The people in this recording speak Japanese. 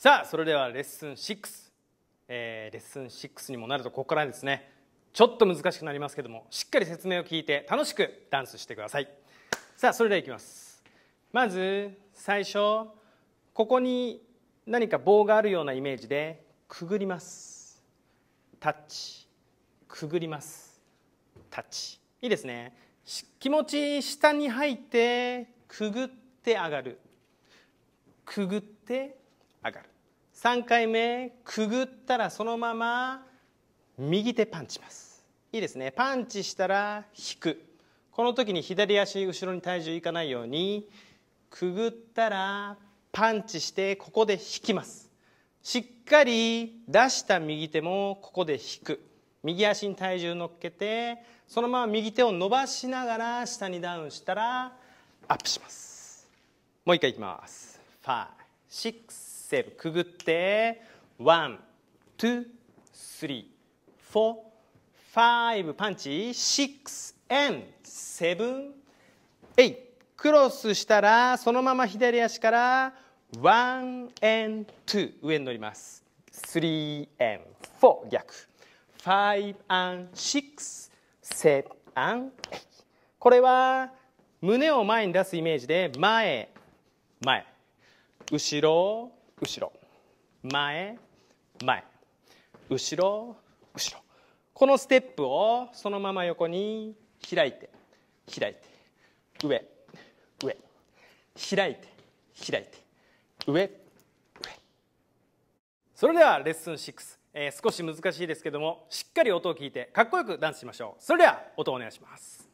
さあそれではレッスン6、えー、レッスン6にもなるとここからですねちょっと難しくなりますけどもしっかり説明を聞いて楽しくダンスしてくださいさあそれではいきますまず最初ここに何か棒があるようなイメージでくぐりますタッチくぐりますタッチいいですね気持ち下に入ってくぐって上がるくぐって上がる3回目くぐったらそのまま右手パンチますいいですねパンチしたら引くこの時に左足後ろに体重いかないようにくぐったらパンチしてここで引きますしっかり出した右手もここで引く右足に体重乗っけてそのまま右手を伸ばしながら下にダウンしたらアップしますもう一回いきます5 6セーブくぐってワンツースリーフォーファイブパンチシックスエンセブンエイクロスしたらそのまま左足からワンエンツー上に乗りますスリーエンフォー逆ファイブアンシックスセブンアンエイこれは胸を前に出すイメージで前前後ろ後ろ前前後ろ後ろこのステップをそのまま横に開いて開いて上上開いて開いて上上それではレッスン6、えー、少し難しいですけどもしっかり音を聞いてかっこよくダンスしましょうそれでは音をお願いします